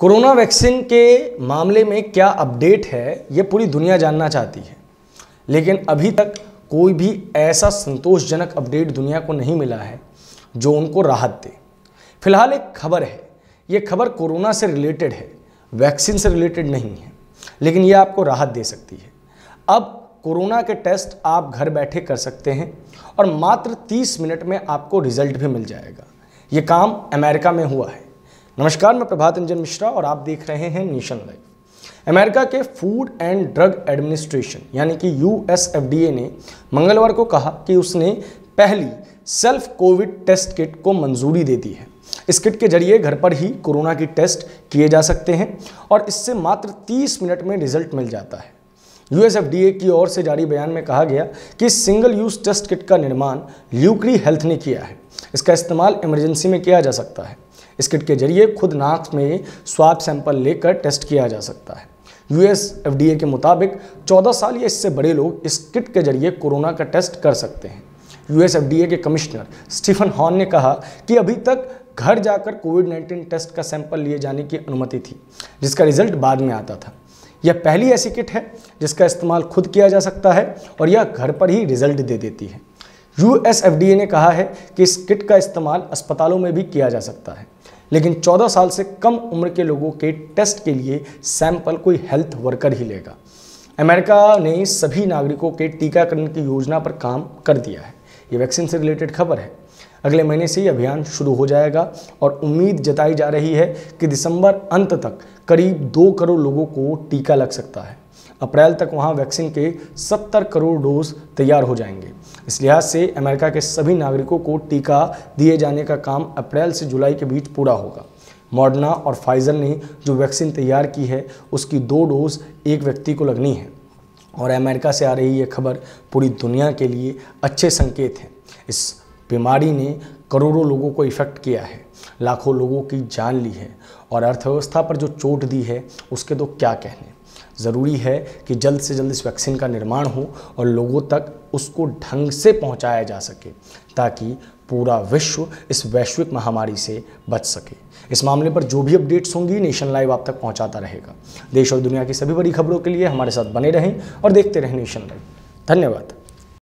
corona vaccine के मामले में क्या अपडेट है ये पूरी दुनिया जानना चाहती है लेकिन अभी तक कोई भी ऐसा संतोषजनक अपडेट दुनिया को नहीं मिला है जो उनको राहत दे फिलहाल एक खबर है ये खबर कोरोना से रिलेटेड है वैक्सीन से रिलेटेड नहीं है लेकिन ये आपको राहत दे सकती है अब कोरोना के टेस्ट आप घर बैठे कर सकते हैं और मात्र 30 मिनट में आपको रिजल्ट भी मिल जाएगा ये काम अमेरिका में हुआ है नमस्कार मैं प्रभात रंजन मिश्रा और आप देख रहे हैं नेशन लाइव अमेरिका के फूड एंड ड्रग एडमिनिस्ट्रेशन यानी कि यू ने मंगलवार को कहा कि उसने पहली सेल्फ कोविड टेस्ट किट को मंजूरी दे दी है इस किट के जरिए घर पर ही कोरोना की टेस्ट किए जा सकते हैं और इससे मात्र 30 मिनट में रिजल्ट मिल जाता है यूएसएफडीए की ओर से जारी बयान में कहा गया कि सिंगल यूज टेस्ट किट का निर्माण ल्यूक्री हेल्थ ने किया है इसका इस्तेमाल इमरजेंसी में किया जा सकता है इस किट के जरिए खुद नाक में स्वाब सैंपल लेकर टेस्ट किया जा सकता है यूएस एफडीए के मुताबिक 14 साल या इससे बड़े लोग इस किट के जरिए कोरोना का टेस्ट कर सकते हैं यूएस एफडीए के कमिश्नर स्टीफन हॉर्न ने कहा कि अभी तक घर जाकर कोविड 19 टेस्ट का सैंपल लिए जाने की अनुमति थी जिसका रिजल्ट बाद में आता था यह पहली ऐसी किट है जिसका इस्तेमाल खुद किया जा सकता है और यह घर पर ही रिजल्ट दे देती है यूएसएफडीए ने कहा है कि इस किट का इस्तेमाल अस्पतालों में भी किया जा सकता है लेकिन 14 साल से कम उम्र के लोगों के टेस्ट के लिए सैंपल कोई हेल्थ वर्कर ही लेगा अमेरिका ने सभी नागरिकों के टीकाकरण की योजना पर काम कर दिया है ये वैक्सीन से रिलेटेड खबर है अगले महीने से ये अभियान शुरू हो जाएगा और उम्मीद जताई जा रही है कि दिसंबर अंत तक करीब दो करोड़ लोगों को टीका लग सकता है अप्रैल तक वहाँ वैक्सीन के 70 करोड़ डोज तैयार हो जाएंगे इस लिहाज से अमेरिका के सभी नागरिकों को टीका दिए जाने का काम अप्रैल से जुलाई के बीच पूरा होगा मॉडर्ना और फाइजर ने जो वैक्सीन तैयार की है उसकी दो डोज एक व्यक्ति को लगनी है और अमेरिका से आ रही ये खबर पूरी दुनिया के लिए अच्छे संकेत हैं इस बीमारी ने करोड़ों लोगों को इफ़ेक्ट किया है लाखों लोगों की जान ली है और अर्थव्यवस्था पर जो चोट दी है उसके तो क्या कहने ज़रूरी है कि जल्द से जल्द इस वैक्सीन का निर्माण हो और लोगों तक उसको ढंग से पहुंचाया जा सके ताकि पूरा विश्व इस वैश्विक महामारी से बच सके इस मामले पर जो भी अपडेट्स होंगी नेशन लाइव आप तक पहुंचाता रहेगा देश और दुनिया की सभी बड़ी खबरों के लिए हमारे साथ बने रहें और देखते रहें नेशन लाइव धन्यवाद